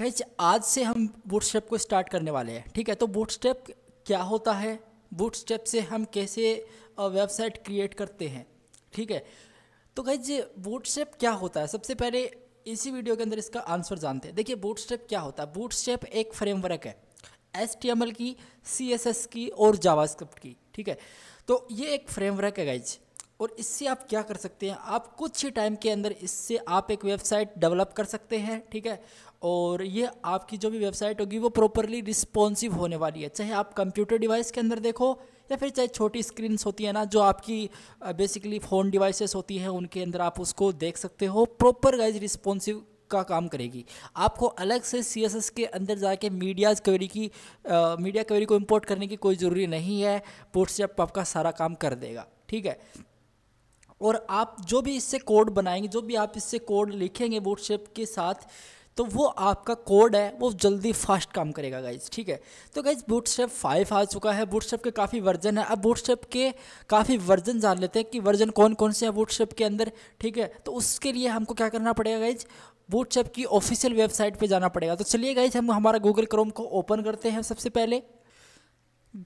Guys आज से हम बूट स्टेप को स्टार्ट करने वाले हैं ठीक है तो बूट स्टेप क्या होता है बूट स्टेप से हम कैसे वेबसाइट क्रिएट करते हैं ठीक है तो गाइज बूट स्टेप क्या होता है सबसे पहले इसी वीडियो के अंदर इसका आंसर जानते हैं देखिए बूट स्टेप क्या होता है बूट स्टेप एक फ्रेमवर्क है एस की सी की और जावा की ठीक है तो ये एक फ्रेमवर्क है गाइज और इससे आप क्या कर सकते हैं आप कुछ ही टाइम के अंदर इससे आप एक वेबसाइट डेवलप कर सकते हैं ठीक है और ये आपकी जो भी वेबसाइट होगी वो प्रॉपरली रिस्पॉन्सिव होने वाली है चाहे आप कंप्यूटर डिवाइस के अंदर देखो या फिर चाहे छोटी स्क्रीन्स होती है ना जो आपकी बेसिकली फ़ोन डिवाइसेस होती हैं उनके अंदर आप उसको देख सकते हो प्रॉपर गाइज रिस्पॉन्सिव का काम करेगी आपको अलग से सी के अंदर जाके मीडियाज क्वेरी की मीडिया क्वेरी को इम्पोर्ट करने की कोई ज़रूरी नहीं है पोर्ट्सएप आपका सारा काम कर देगा ठीक है और आप जो भी इससे कोड बनाएंगे जो भी आप इससे कोड लिखेंगे शेप के साथ तो वो आपका कोड है वो जल्दी फास्ट काम करेगा गाइज ठीक है तो गाइज बूट स्टेप फाइव आ चुका है बूट स्टेप के काफ़ी वर्जन है अब बूट स्टेप के काफ़ी वर्जन जान लेते हैं कि वर्जन कौन कौन से है बूट स्टेप के अंदर ठीक है तो उसके लिए हमको क्या करना पड़ेगा गाइज बूट स्टेप की ऑफिशियल वेबसाइट पर जाना पड़ेगा तो चलिए गाइज हम हमारा गूगल क्रोम को ओपन करते हैं सबसे पहले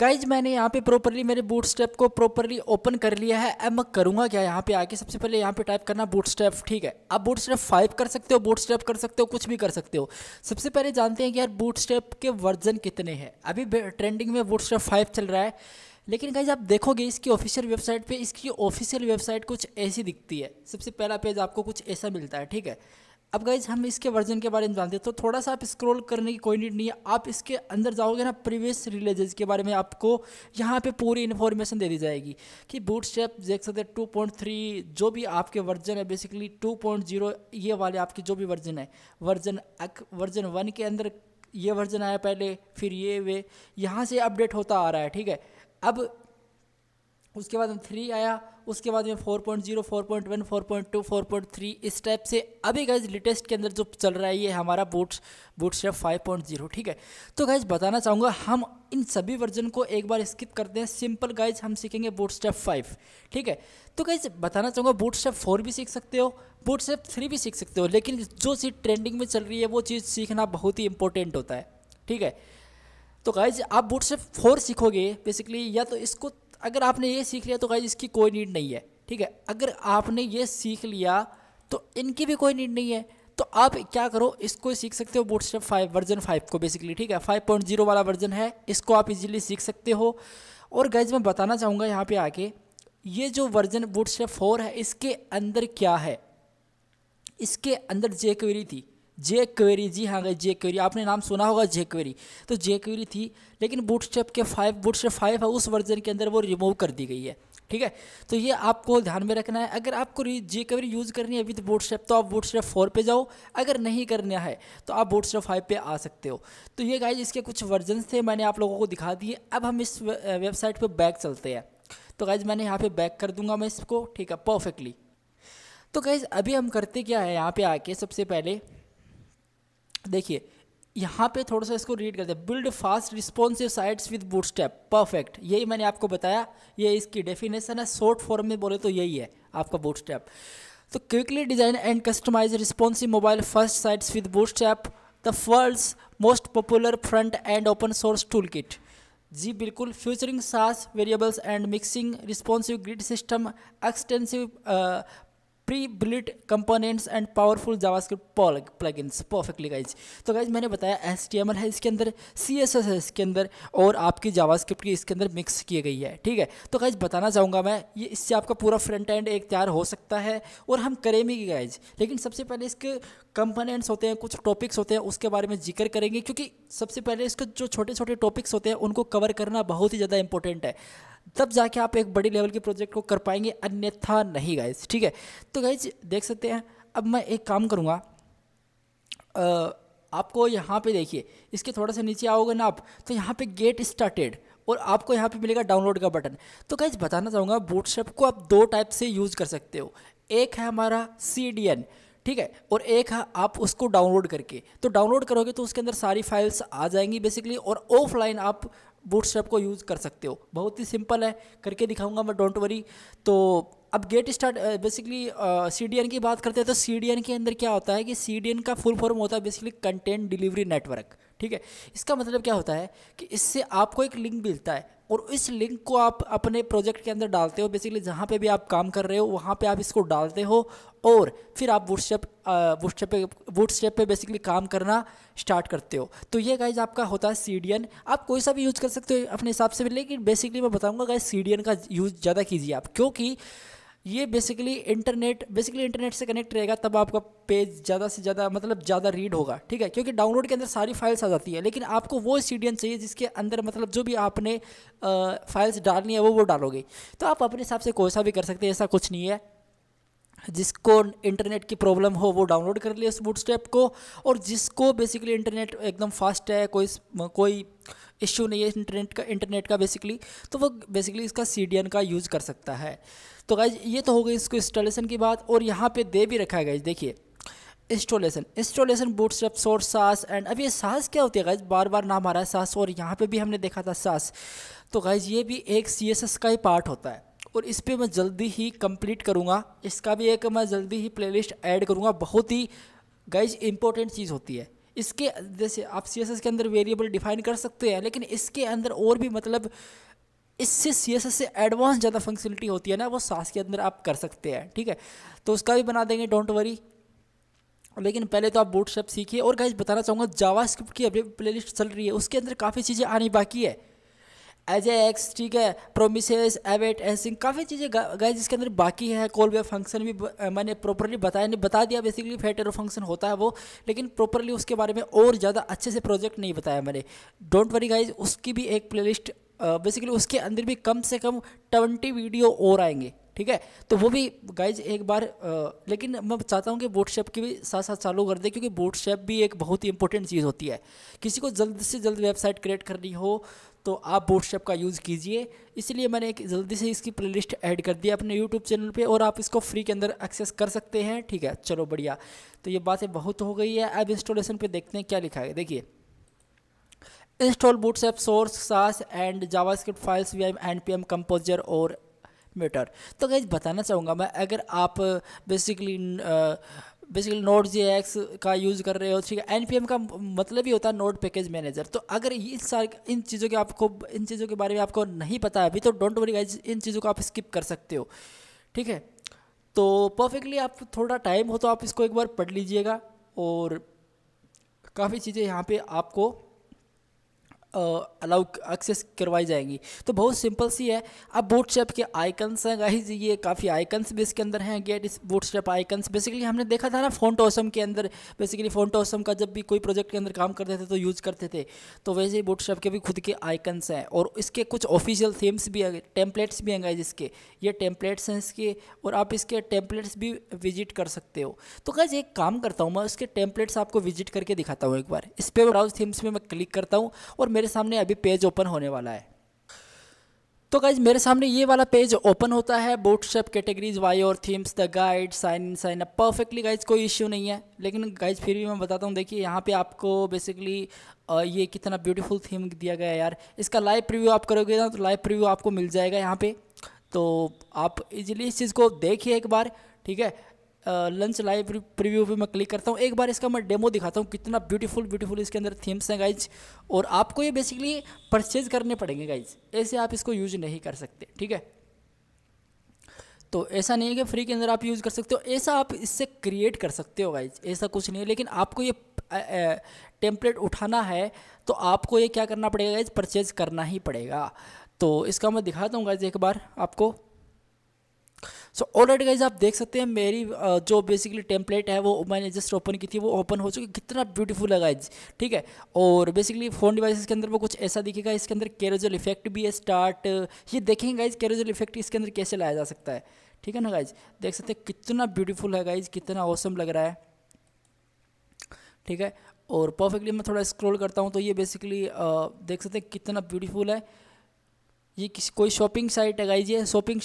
गाइज मैंने यहाँ पे प्रॉपरली मेरे बूट स्टेप को प्रॉपरली ओपन कर लिया है अब मैं करूँगा क्या यहाँ पे आके सबसे पहले यहाँ पे टाइप करना बूट स्टेप ठीक है आप बूट स्टेप फाइव कर सकते हो बूट स्टेप कर सकते हो कुछ भी कर सकते हो सबसे पहले जानते हैं कि यार बूट स्टेप के वर्जन कितने हैं अभी ट्रेंडिंग में बूट स्टेप फाइव चल रहा है लेकिन गाइज आप देखोगे इसकी ऑफिशियल वेबसाइट पर इसकी ऑफिशियल वेबसाइट कुछ ऐसी दिखती है सबसे पहला पेज आपको कुछ ऐसा मिलता है ठीक है अब गाइज हम इसके वर्जन के बारे में जानते हैं तो थोड़ा सा आप स्क्रॉल करने की कोई नीड नहीं है आप इसके अंदर जाओगे ना प्रीवियस रिलीजेज के बारे में आपको यहाँ पे पूरी इन्फॉर्मेशन दे दी जाएगी कि बूट स्टेप देख सकते हैं टू पॉइंट थ्री जो भी आपके वर्जन है बेसिकली टू पॉइंट जीरो ये वाले आपके जो भी वर्जन है वर्जन वर्जन वन के अंदर ये वर्जन आया पहले फिर ये वे यहाँ से अपडेट होता आ रहा है ठीक है अब उसके बाद में थ्री आया उसके बाद में four point zero four point one four point two four point three इस टाइप से अभी गाइज लेटेस्ट के अंदर जो चल रहा है ये हमारा boot Bootstrap five point zero ठीक है तो गाइज बताना चाहूँगा हम इन सभी वर्जन को एक बार स्किप करते हैं सिंपल गाइज हम सीखेंगे बूट स्टेप फाइव ठीक है तो गाइज बताना चाहूँगा बूट स्टेप फोर भी सीख सकते हो बूट स्टेप थ्री भी सीख सकते हो लेकिन जो चीज़ ट्रेंडिंग में चल रही है वो चीज़ सीखना बहुत ही इंपॉर्टेंट होता है ठीक है तो गाइज आप बूट स्टेप फोर सीखोगे बेसिकली या तो इसको अगर आपने ये सीख लिया तो गाइज इसकी कोई नीड नहीं है ठीक है अगर आपने ये सीख लिया तो इनकी भी कोई नीड नहीं है तो आप क्या करो इसको सीख सकते हो स्टेप फाइव वर्जन फाइव को बेसिकली ठीक है फाइव पॉइंट जीरो वाला वर्जन है इसको आप इजीली सीख सकते हो और गाइज मैं बताना चाहूँगा यहाँ पे आके ये जो वर्जन स्टेप फोर है इसके अंदर क्या है इसके अंदर जे क्वेरी थी जे क्वेरी जी हाँ गई जे क्वेरी आपने नाम सुना होगा जे क्वेरी तो जे क्वेरी थी लेकिन बूटस्टेप के फाइव बूटस्टेप फाइव है उस वर्जन के अंदर वो रिमूव कर दी गई है ठीक है तो ये आपको ध्यान में रखना है अगर आपको जे क्वेरी यूज़ करनी है विद बूटस्टेप तो, तो आप बूटस्टेप फोर पे जाओ अगर नहीं करना है तो आप बूटस्टेप फाइव पे आ सकते हो तो ये गाइज इसके कुछ वर्जन थे मैंने आप लोगों को दिखा दिए अब हम इस वेबसाइट पर बैक चलते हैं तो गाइज मैंने यहाँ पर बैक कर दूंगा मैं इसको ठीक है परफेक्टली तो गाइज अभी हम करते क्या है यहाँ पर आके सबसे पहले देखिए यहाँ पे थोड़ा सा इसको रीड करते हैं build fast responsive sites with Bootstrap perfect यही मैंने आपको बताया ये इसकी डेफिनेशन है शॉर्ट फॉर्म में बोले तो यही है आपका बूट स्टेप तो quickly design and customize responsive mobile first sites with Bootstrap the world's most popular front end open source toolkit जी बिल्कुल featuring Sass variables and mixins responsive grid system extensive pre pre-built components and powerful javascript plugins perfectly guys तो guys मैंने बताया S T M L है इसके अंदर सी S S है इसके अंदर और आपकी javascript की इसके अंदर मिक्स की गई है ठीक है तो गाइज बताना चाहूँगा मैं ये इससे आपका पूरा फ्रंट एंड एक तैयार हो सकता है और हम करेंगे गाइज लेकिन सबसे पहले इसके कंपोनेंट्स होते हैं कुछ टॉपिक्स होते हैं उसके बारे में जिक्र करेंगे क्योंकि सबसे पहले इसके जो छोटे छोटे टॉपिक्स होते हैं उनको कवर करना बहुत ही ज़्यादा इंपॉर्टेंट है तब जाके आप एक बड़े लेवल के प्रोजेक्ट को कर पाएंगे अन्यथा नहीं गाइज ठीक है तो गाइज देख सकते हैं अब मैं एक काम करूँगा आपको यहाँ पे देखिए इसके थोड़ा सा नीचे आओगे ना आप तो यहाँ पे गेट स्टार्टेड और आपको यहाँ पे मिलेगा डाउनलोड का बटन तो गाइज बताना चाहूँगा बूटस्ट्रैप को आप दो टाइप से यूज़ कर सकते हो एक है हमारा सी डी एन ठीक है और एक है आप उसको डाउनलोड करके तो डाउनलोड करोगे तो उसके अंदर सारी फाइल्स आ जाएंगी बेसिकली और ऑफलाइन आप बूटस्ट्रैप को यूज़ कर सकते हो बहुत ही सिंपल है करके दिखाऊंगा मैं डोंट वरी तो अब get start basically C D N की बात करते हैं तो सी डी एन के अंदर क्या होता है कि सी डी एन का फुल फॉर्म होता है बेसिकली कंटेंट डिलीवरी नेटवर्क ठीक है इसका मतलब क्या होता है कि इससे आपको एक लिंक मिलता है और इस लिंक को आप अपने प्रोजेक्ट के अंदर डालते हो बेसिकली जहाँ पे भी आप काम कर रहे हो वहाँ पे आप इसको डालते हो और फिर आप वुटस्टेप वुटस्टेप पे वुटस्टेप पे बेसिकली काम करना स्टार्ट करते हो तो ये गाइज आपका होता है सी आप कोई सा भी यूज़ कर सकते हो अपने हिसाब से भी लेकिन बेसिकली मैं बताऊँगा गाइज सी का यूज़ ज़्यादा कीजिए आप क्योंकि ये बेसिकली इंटरनेट बेसिकली इंटरनेट से कनेक्ट रहेगा तब आपका पेज ज़्यादा से ज़्यादा मतलब ज़्यादा रीड होगा ठीक है क्योंकि डाउनलोड के अंदर सारी फाइल्स आ जाती है लेकिन आपको वो सी चाहिए जिसके अंदर मतलब जो भी आपने फाइल्स डालनी है वो वो डालोगे तो आप अपने हिसाब से कोई सा भी कर सकते हैं ऐसा कुछ नहीं है जिसको इंटरनेट की प्रॉब्लम हो वो डाउनलोड कर लिए उस स्टेप को और जिसको बेसिकली इंटरनेट एकदम फास्ट है कोई कोई इश्यू नहीं है इंटरनेट का इंटरनेट का बेसिकली तो वो बेसिकली इसका सी का यूज़ कर सकता है तो गाइज ये तो हो गई इसको इंस्टॉलेशन की बात और यहाँ पे दे भी रखा है गाइज देखिए installation installation step source Sass and अब ये सास क्या होती है गाइज बार बार नाम आ रहा है सास और यहाँ पे भी हमने देखा था सास तो गाइज ये भी एक सी एस एस का ही पार्ट होता है और इस पर मैं जल्दी ही कंप्लीट करूँगा इसका भी एक मैं जल्दी ही लिस्ट ऐड करूँगा बहुत ही गाइज इंपॉर्टेंट चीज़ होती है इसके जैसे आप सी के अंदर वेरिएबल डिफाइन कर सकते हैं लेकिन इसके अंदर और भी मतलब इससे सी एस एस से एडवांस ज़्यादा फंक्शनलिटी होती है ना वो सास के अंदर आप कर सकते हैं ठीक है तो उसका भी बना देंगे डोंट वरी लेकिन पहले तो आप बूट शेप सीखिए और गाइज बताना चाहूँगा जावा स्क्रिप्ट की अभी लिस्ट चल रही है उसके अंदर काफ़ी चीज़ें आनी बाकी है एज एक्स ठीक है प्रोमिस एवेट एसिंग काफ़ी चीज़ें गाइज इसके अंदर बाकी है कॉल वे फंक्शन भी मैंने प्रॉपरली बताया नहीं बता दिया बेसिकली फैट फंक्शन होता है वो लेकिन प्रॉपरली उसके बारे में और ज़्यादा अच्छे से प्रोजेक्ट नहीं बताया मैंने डोंट वरी गाइज उसकी भी एक प्लेलिस्ट बेसिकली उसके अंदर भी कम से कम ट्वेंटी वीडियो और आएंगे ठीक है तो वो भी गाइज एक बार आ, लेकिन मैं चाहता हूँ कि बोटशेप की भी साथ साथ चालू कर दें क्योंकि बोटशेप भी एक बहुत ही इंपॉर्टेंट चीज़ होती है किसी को जल्द से जल्द वेबसाइट क्रिएट करनी हो तो आप बोटशेप का यूज़ कीजिए इसलिए मैंने एक जल्दी से इसकी प्लेलिस्ट ऐड कर दी अपने यूट्यूब चैनल पे और आप इसको फ्री के अंदर एक्सेस कर सकते हैं ठीक है चलो बढ़िया तो ये बातें बहुत हो गई है अब इंस्टॉलेशन पर देखते हैं क्या लिखा है देखिए install source install bootstrap source files V I N P M Composer और मीटर तो गाइज बताना चाहूँगा मैं अगर आप बेसिकली बेसिकली नोट जी एक्स का यूज़ कर रहे हो ठीक है एन पी एम का मतलब ही होता है नोट पैकेज मैनेजर तो अगर इस सारे इन चीज़ों के आपको इन चीज़ों के बारे में आपको नहीं पता है अभी तो डोंट वरी गाइज इन चीज़ों को आप स्किप कर सकते हो ठीक है तो परफेक्टली आप थोड़ा टाइम हो तो आप इसको एक बार पढ़ लीजिएगा और काफ़ी चीज़ें यहाँ पे आपको अलाउ एक्सेस करवाई जाएगी तो बहुत सिंपल सी है अब बोटस्टेप के आइकन्स हैं गाइज ये काफ़ी आइकन्स भी इसके अंदर हैं गेट इस स्टेप आइकन्स बेसिकली हमने देखा था ना फोन टोसम के अंदर बेसिकली फोन टोसम का जब भी कोई प्रोजेक्ट के अंदर काम करते थे तो यूज़ करते थे तो वैसे ही बोटस्टेप के भी खुद के आइकन्स हैं और इसके कुछ ऑफिशियल थीम्स भी हैं टेम्पलेट्स भी हैं गाइज इसके ये टेम्पलेट्स हैं इसके और आप इसके टेम्पलेट्स भी विजिट कर सकते हो तो गाइज एक काम करता हूँ मैं उसके टेम्पलेट्स आपको विजिट करके दिखाता हूँ एक बार इस पर ब्राउज थीम्स में मैं क्लिक करता हूँ और मेरे मेरे सामने अभी पेज ओपन होने वाला है तो गाइज मेरे सामने ये वाला पेज ओपन होता है बोटशेप कैटेगरीज वाई और themes the guide sign in sign up perfectly guys कोई इश्यू नहीं है लेकिन गाइज फिर भी मैं बताता हूँ देखिए यहाँ पे आपको बेसिकली ये कितना ब्यूटीफुल थीम दिया गया है यार इसका लाइव प्रिव्यू आप करोगे ना तो लाइव प्रिव्यू आपको मिल जाएगा यहाँ पे तो आप इजिली इस चीज़ को देखिए एक बार ठीक है लंच लाइव प्रीव्यू पे मैं क्लिक करता हूँ एक बार इसका मैं डेमो दिखाता हूँ कितना ब्यूटीफुल ब्यूटीफुल इसके अंदर थीम्स हैं गाइज और आपको ये बेसिकली परचेज करने पड़ेंगे गाइज ऐसे आप इसको यूज नहीं कर सकते ठीक है तो ऐसा नहीं है कि फ्री के अंदर आप यूज़ कर सकते हो ऐसा आप इससे क्रिएट कर सकते हो गाइज ऐसा कुछ नहीं है लेकिन आपको ये टेम्पलेट उठाना है तो आपको ये क्या करना पड़ेगा गाइज परचेज करना ही पड़ेगा तो इसका मैं दिखाता हूँ गाइज एक बार आपको सो ऑलरेडी गाइज आप देख सकते हैं मेरी जो बेसिकली टेम्पलेट है वो मैंने जस्ट ओपन की थी वो ओपन हो चुकी कितना ब्यूटीफुल है गाइज ठीक है और बेसिकली फ़ोन डिवाइस के अंदर वो कुछ ऐसा दिखेगा इसके अंदर कैरोजल इफेक्ट भी है स्टार्ट ये देखेंगे गाइज कैरोजल इफेक्ट इसके अंदर कैसे लाया जा सकता है ठीक है ना गाइज देख सकते हैं कितना ब्यूटीफुल है गाइज कितना औसम लग रहा है ठीक है और परफेक्टली मैं थोड़ा स्क्रॉल करता हूँ तो ये बेसिकली देख सकते हैं कितना ब्यूटीफुल है ये किसी कोई शॉपिंग साइट है गाइज ये शॉपिंग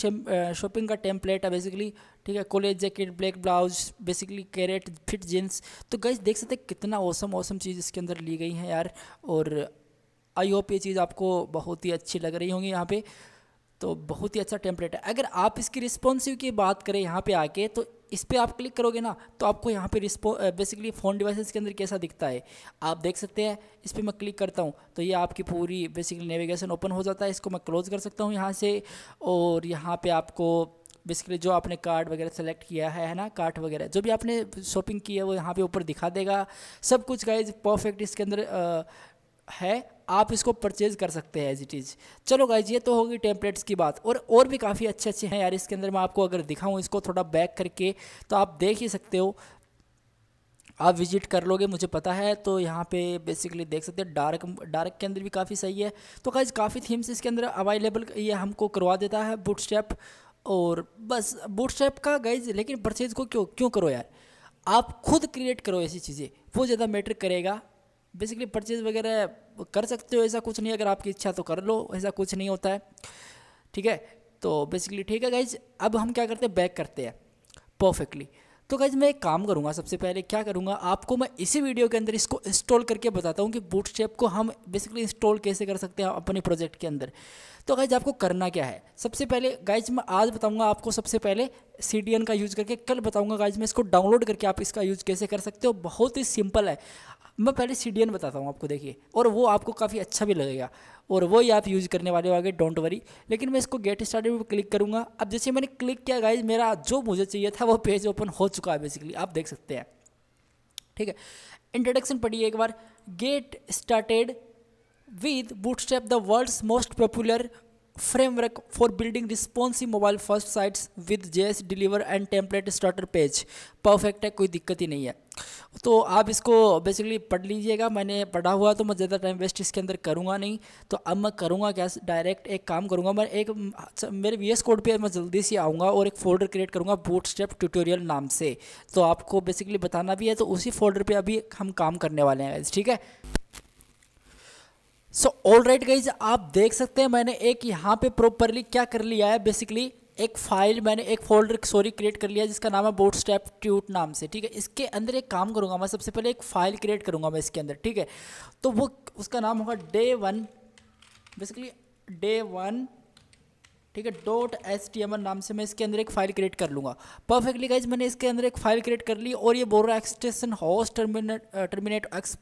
शॉपिंग का टेम्पलेट है बेसिकली ठीक है college jacket black blouse basically carrot fit jeans तो गाइज देख सकते हैं कितना औसम औसम चीज़ इसके अंदर ली गई है यार और आई होप ये चीज़ आपको बहुत ही अच्छी लग रही होंगी यहाँ पे तो बहुत ही अच्छा टेम्पलेट है अगर आप इसकी रिस्पॉन्सिव की बात करें यहाँ पे आके तो इस पर आप क्लिक करोगे ना तो आपको यहाँ पे रिस्पो बेसिकली फ़ोन डिवाइसेस के अंदर कैसा दिखता है आप देख सकते हैं इस पर मैं क्लिक करता हूँ तो ये आपकी पूरी बेसिकली नेविगेशन ओपन हो जाता है इसको मैं क्लोज़ कर सकता हूँ यहाँ से और यहाँ पर आपको बेसिकली जो आपने कार्ड वगैरह सेलेक्ट किया है है ना कार्ट वगैरह जो भी आपने शॉपिंग की है वो यहाँ पे ऊपर दिखा देगा सब कुछ गाइज परफेक्ट इसके अंदर है आप इसको परचेज कर सकते हैं एज इट इज़ चलो गाइज ये तो होगी टेम्पलेट्स की बात और और भी काफ़ी अच्छे अच्छे हैं यार इसके अंदर मैं आपको अगर दिखाऊँ इसको थोड़ा बैक करके तो आप देख ही सकते हो आप विजिट कर लोगे मुझे पता है तो यहाँ पे बेसिकली देख सकते हैं डार्क डार्क के अंदर भी काफ़ी सही है तो गाइज काफ़ी थीम्स इसके अंदर अवेलेबल ये हमको करवा देता है बूट और बस बूट का गाइज लेकिन परचेज़ को क्यों क्यों करो यार आप खुद क्रिएट करो ऐसी चीज़ें वो ज़्यादा मैटर करेगा बेसिकली परचेज़ वगैरह कर सकते हो ऐसा कुछ नहीं अगर आपकी इच्छा तो कर लो ऐसा कुछ नहीं होता है ठीक है तो बेसिकली ठीक है गाइज अब हम क्या करते हैं बैक करते हैं परफेक्टली तो गाइज मैं एक काम करूँगा सबसे पहले क्या करूँगा आपको मैं इसी वीडियो के अंदर इसको इंस्टॉल करके बताता हूँ कि बूट को हम बेसिकली इंस्टॉल कैसे कर सकते हैं अपने प्रोजेक्ट के अंदर तो गाइज आपको करना क्या है सबसे पहले गाइज मैं आज बताऊँगा आपको सबसे पहले सी का यूज़ करके कल बताऊँगा गाइज मैं इसको डाउनलोड करके आप इसका यूज़ कैसे कर सकते हो बहुत ही सिंपल है मैं पहले सी बताता हूँ आपको देखिए और वो आपको काफ़ी अच्छा भी लगेगा और वही आप यूज़ करने वाले हो आगे डोंट वरी लेकिन मैं इसको गेट स्टार्टेड पर क्लिक करूँगा अब जैसे मैंने क्लिक किया गाइज मेरा जो मुझे चाहिए था वो पेज ओपन हो चुका है बेसिकली आप देख सकते हैं ठीक है इंट्रोडक्शन पढ़िए एक बार get started with step the world's most popular framework for building responsive mobile first sites with JS deliver and template starter page perfect है कोई दिक्कत ही नहीं है तो आप इसको बेसिकली पढ़ लीजिएगा मैंने पढ़ा हुआ तो मैं ज़्यादा टाइम वेस्ट इसके अंदर करूँगा नहीं तो अब मैं करूँगा क्या डायरेक्ट एक काम करूँगा मैं एक मेरे वी एस कोड पर मैं जल्दी से आऊँगा और एक फ़ोल्डर क्रिएट करूँगा बूट स्टेप ट्यूटोरियल नाम से तो आपको बेसिकली बताना भी है तो उसी फोल्डर पर अभी हम काम करने वाले हैं ठीक है सो ऑल राइट गाइज आप देख सकते हैं मैंने एक यहाँ पे प्रॉपरली क्या कर लिया है बेसिकली एक फाइल मैंने एक फोल्डर सॉरी क्रिएट कर लिया जिसका नाम है बोट स्टेप ट्यूट नाम से ठीक है इसके अंदर एक काम करूँगा मैं सबसे पहले एक फ़ाइल क्रिएट करूँगा मैं इसके अंदर ठीक है तो वो उसका नाम होगा day one basically day one ठीक है डॉट एस टी एम नाम से मैं इसके अंदर एक फाइल क्रिएट कर लूँगा परफेक्टली गाइज मैंने इसके अंदर एक फाइल क्रिएट कर ली और ये board extension house terminate terminate X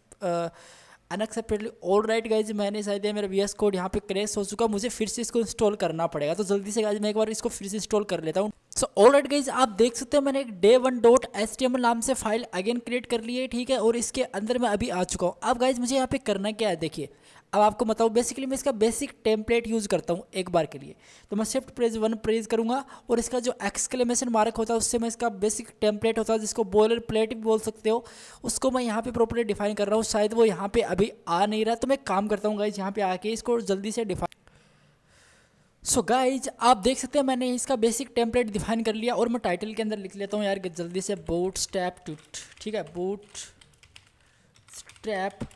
unexpectedly all right guys मैंने शायद मेरा वी एस कोड यहाँ पे क्रेश हो चुका मुझे फिर से इसको इंस्टॉल करना पड़ेगा तो जल्दी से गाइज मैं एक बार इसको फिर से इंस्टॉल कर लेता हूँ सो ऑल राइट गाइज आप देख सकते हैं मैंने एक day one dot S T M नाम से फाइल अगेन क्रिएट कर ली है ठीक है और इसके अंदर मैं अभी आ चुका हूँ अब गाइज मुझे यहाँ पे करना क्या है देखिए अब आपको बताऊँ बेसिकली मैं इसका बेसिक टेम्पलेट यूज़ करता हूँ एक बार के लिए तो मैं शिफ्ट प्रेज वन प्रेज करूँगा और इसका जो एक्सक्लेमेशन मार्क होता है उससे मैं इसका बेसिक टेम्पलेट होता है जिसको बॉयलर प्लेट भी बोल सकते हो उसको मैं यहाँ पर प्रॉपरली डिफाइन कर रहा हूँ शायद वो यहाँ पर अभी आ नहीं रहा तो मैं काम करता हूँ गाइज यहाँ पर आके इसको जल्दी से डिफाइन सो so गाइज आप देख सकते हैं मैंने इसका बेसिक टेम्पलेट डिफाइन कर लिया और मैं टाइटल के अंदर लिख लेता हूँ यार जल्दी से बोट स्टैप टूट ठीक है बोट स्टैप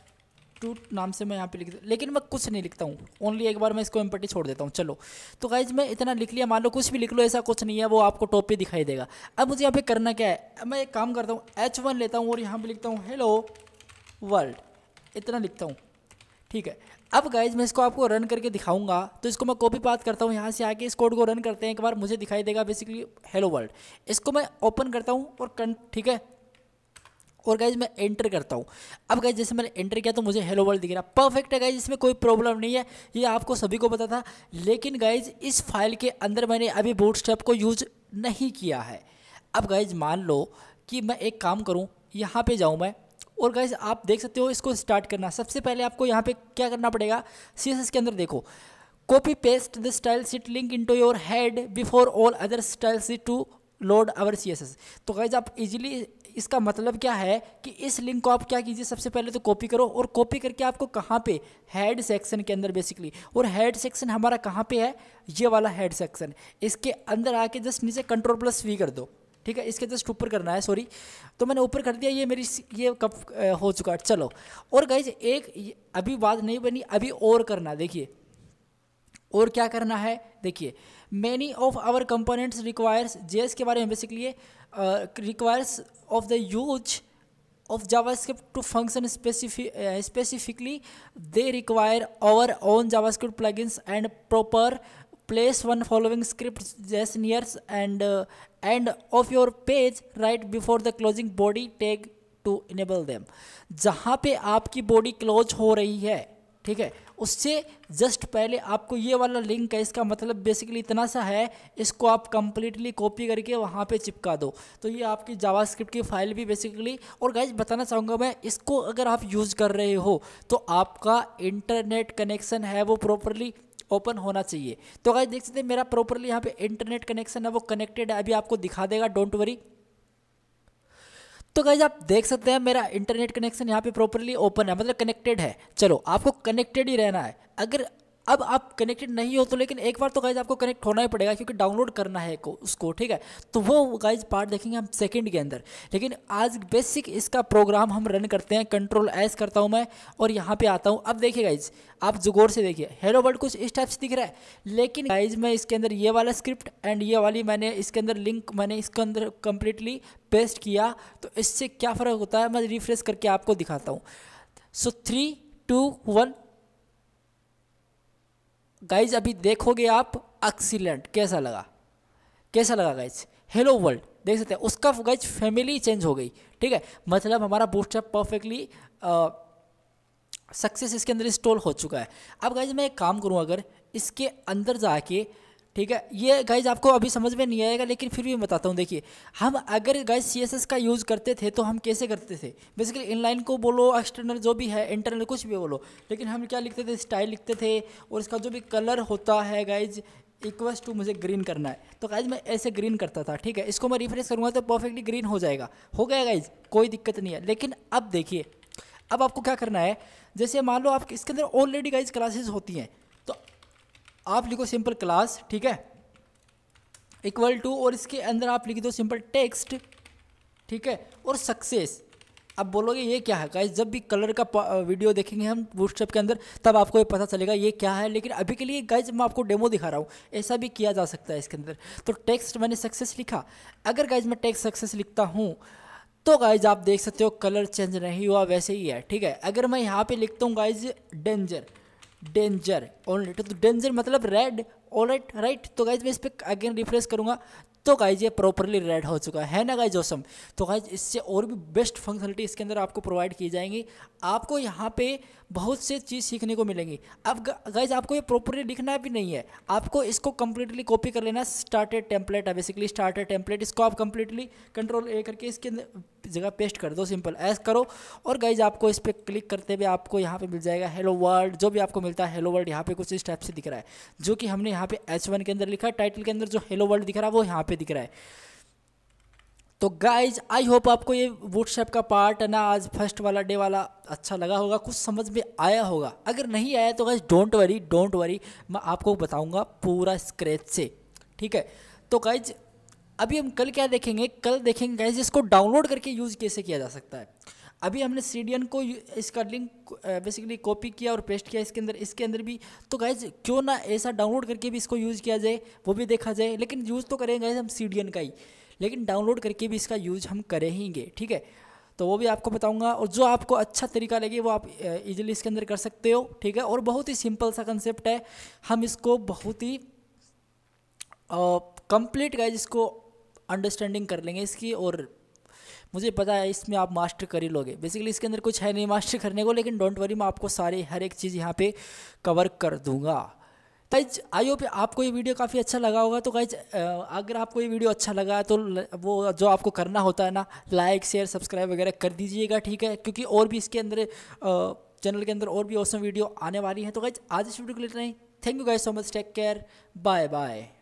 टू नाम से मैं यहाँ पे लिख लेकिन मैं कुछ नहीं लिखता हूँ ओनली एक बार मैं इसको एम्पटी छोड़ देता हूँ चलो तो गाइज मैं इतना लिख लिया मान लो कुछ भी लिख लो ऐसा कुछ नहीं है वो आपको टॉप दिखाई देगा अब मुझे यहाँ पे करना क्या है मैं एक काम करता हूँ एच वन लेता हूँ और यहाँ पर लिखता हूँ हेलो वर्ल्ड इतना लिखता हूँ ठीक है अब गाइज मैं इसको आपको रन करके दिखाऊंगा तो इसको मैं कॉपी पात करता हूँ यहाँ से आके इस कोड को रन करते हैं एक बार मुझे दिखाई देगा बेसिकली हेलो वर्ल्ड इसको मैं ओपन करता हूँ और कन ठीक है और गाइज मैं एंटर करता हूँ अब गाइज जैसे मैंने एंटर किया तो मुझे हेलो वर्ल्ड दिख रहा है परफेक्ट है गाइज इसमें कोई प्रॉब्लम नहीं है ये आपको सभी को पता था लेकिन गाइज इस फाइल के अंदर मैंने अभी बूट स्टेप को यूज नहीं किया है अब गाइज मान लो कि मैं एक काम करूँ यहाँ पर जाऊँ मैं और गाइज आप देख सकते हो इसको स्टार्ट करना सबसे पहले आपको यहाँ पर क्या करना पड़ेगा सी के अंदर देखो copy paste the style sheet link into your head before all other style sheet to load our C S S तो गाइज आप इजीली इसका मतलब क्या है कि इस लिंक को आप क्या कीजिए सबसे पहले तो कॉपी करो और कॉपी करके आपको कहाँ पे हेड सेक्शन के अंदर बेसिकली और हेड सेक्शन हमारा कहाँ पे है ये वाला हेड सेक्शन इसके अंदर आके जस्ट नीचे कंट्रोल प्लस वी कर दो ठीक है इसके जस्ट ऊपर करना है सॉरी तो मैंने ऊपर कर दिया ये मेरी ये कब हो चुका है चलो और गाइज एक अभी बात नहीं बनी अभी और करना देखिए और क्या करना है देखिए many of our components requires JS के बारे में basically uh, requires of the use of JavaScript to function specific, uh, specifically, they require our own JavaScript plugins and proper place one following script just near and uh, end of your page right before the closing body tag to enable them. जहाँ पे आपकी body close हो रही है ठीक है उससे just पहले आपको ये वाला लिंक है इसका मतलब बेसिकली इतना सा है इसको आप कंप्लीटली कॉपी करके वहाँ पे चिपका दो तो ये आपकी जावास्क्रिप्ट की फ़ाइल भी बेसिकली और गाइज बताना चाहूँगा मैं इसको अगर आप यूज़ कर रहे हो तो आपका इंटरनेट कनेक्शन है वो प्रॉपरली ओपन होना चाहिए तो गाइज देख सकते हैं मेरा प्रॉपरली यहाँ पर इंटरनेट कनेक्शन है वो कनेक्टेड है अभी आपको दिखा देगा डोंट वरी तो गाइज आप देख सकते हैं मेरा इंटरनेट कनेक्शन यहाँ पे प्रॉपरली ओपन है मतलब कनेक्टेड है चलो आपको कनेक्टेड ही रहना है अगर अब आप कनेक्टेड नहीं हो तो लेकिन एक बार तो गाइज आपको कनेक्ट होना ही पड़ेगा क्योंकि डाउनलोड करना है को, उसको ठीक है तो वो गाइज पार्ट देखेंगे हम सेकंड के अंदर लेकिन आज बेसिक इसका प्रोग्राम हम रन करते हैं कंट्रोल एस करता हूँ मैं और यहाँ पे आता हूँ अब देखिए गाइज आप जुगोर से देखिए हेलो वर्ल्ड कुछ इस टाइप से दिख रहा है लेकिन गाइज मैं इसके अंदर ये वाला स्क्रिप्ट एंड ये वाली मैंने इसके अंदर लिंक मैंने इसके अंदर कंप्लीटली पेस्ट किया तो इससे क्या फ़र्क होता है मैं रिफ्रेश करके आपको दिखाता हूँ so three two one guys अभी देखोगे आप एक्सीलेंट कैसा लगा कैसा लगा गाइज हेलो वर्ल्ड देख सकते हैं उसका गाइज फैमिली चेंज हो गई ठीक है मतलब हमारा बूस्टअप परफेक्टली सक्सेस इसके अंदर इंस्टॉल हो चुका है अब गाइज मैं एक काम करूँ अगर इसके अंदर जाके ठीक है ये गाइज आपको अभी समझ में नहीं आएगा लेकिन फिर भी मैं बताता हूँ देखिए हम अगर गाइज सी का यूज़ करते थे तो हम कैसे करते थे बेसिकली इनलाइन को बोलो एक्सटर्नल जो भी है इंटरनल कुछ भी बोलो लेकिन हम क्या लिखते थे स्टाइल लिखते थे और इसका जो भी कलर होता है गाइज इक्वस टू मुझे ग्रीन करना है तो गाइज मैं ऐसे ग्रीन करता था ठीक है इसको मैं रिफ्रेश करूँगा तो परफेक्टली ग्रीन हो जाएगा हो गया गाइज कोई दिक्कत नहीं है लेकिन अब देखिए अब आपको क्या करना है जैसे मान लो आप इसके अंदर ऑलरेडी गाइज क्लासेस होती हैं आप लिखो सिंपल क्लास ठीक है इक्वल टू और इसके अंदर आप लिख दो सिंपल टेक्स्ट ठीक है और सक्सेस अब बोलोगे ये क्या है गाइस जब भी कलर का वीडियो देखेंगे हम वूटस्टेप के अंदर तब आपको ये पता चलेगा ये क्या है लेकिन अभी के लिए गाइस मैं आपको डेमो दिखा रहा हूँ ऐसा भी किया जा सकता है इसके अंदर तो टेक्स्ट मैंने सक्सेस लिखा अगर गाइज मैं टेक्स्ट सक्सेस लिखता हूँ तो गाइज आप देख सकते हो कलर चेंज नहीं हुआ वैसे ही है ठीक है अगर मैं यहाँ पर लिखता हूँ guys danger danger all right तो डेंजर मतलब रेड ऑल राइट राइट तो गाइज मैं इस पर अगेन रिफ्रेश करूँगा तो गाइज ये प्रॉपरली रेड हो चुका है ना गाइज औसम तो गाइज इससे और भी बेस्ट फंक्शनलिटी इसके अंदर आपको प्रोवाइड की जाएंगी आपको यहाँ पे बहुत से चीज़ सीखने को मिलेंगी अब गाइज आपको ये प्रॉपरली लिखना भी नहीं है आपको इसको कम्प्लीटली कॉपी कर लेना स्टार्टेड टेम्पलेट है बेसिकली स्टार्टेड टेम्पलेट इसको आप कम्प्लीटली कंट्रोल ए करके इसके अंदर जगह पेस्ट कर दो सिंपल ऐस करो और गाइज आपको इस पर क्लिक करते हुए आपको यहाँ पे मिल जाएगा हेलो वर्ल्ड जो भी आपको मिलता है हेलो वर्ल्ड यहाँ पे कुछ इस टाइप से दिख रहा है जो कि हमने यहाँ पे एच वन के अंदर लिखा है टाइटल के अंदर जो हेलो वर्ल्ड दिख रहा है वो यहाँ पे दिख रहा है तो गाइज आई होप आपको ये व्हाट्सएप का पार्ट ना आज फर्स्ट वाला डे वाला अच्छा लगा होगा कुछ समझ में आया होगा अगर नहीं आया तो guys don't worry don't worry मैं आपको बताऊंगा पूरा स्क्रेच से ठीक है तो गाइज अभी हम कल क्या देखेंगे कल देखेंगे गाइज इसको डाउनलोड करके यूज़ कैसे किया जा सकता है अभी हमने सी डी एन को इसका लिंक बेसिकली कॉपी किया और पेस्ट किया इसके अंदर इसके अंदर भी तो गाइज क्यों ना ऐसा डाउनलोड करके भी इसको यूज़ किया जाए वो भी देखा जाए लेकिन यूज़ तो करेंगे गाइज हम सी डी एन का ही लेकिन डाउनलोड करके भी इसका यूज़ हम करेंगे ठीक है तो वो भी आपको बताऊंगा और जो आपको अच्छा तरीका लगे वो आप इजीली इसके अंदर कर सकते हो ठीक है और बहुत ही सिंपल सा कंसेप्ट है हम इसको बहुत ही कंप्लीट गाइज इसको अंडरस्टैंडिंग कर लेंगे इसकी और मुझे पता है इसमें आप मास्टर कर ही लोगे बेसिकली इसके अंदर कुछ है नहीं मास्टर करने को लेकिन डोंट वरी मैं आपको सारे हर एक चीज़ यहाँ पे कवर कर दूंगा गाइज आई होप आपको ये वीडियो काफ़ी अच्छा लगा होगा तो गाइज अगर आपको ये वीडियो अच्छा लगा है तो वो जो आपको करना होता है ना लाइक शेयर सब्सक्राइब वगैरह कर दीजिएगा ठीक है क्योंकि और भी इसके अंदर चैनल के अंदर और भी औसम वीडियो आने वाली है तो गाइज आज इस वीडियो को लेते नहीं thank you guys so much take care bye bye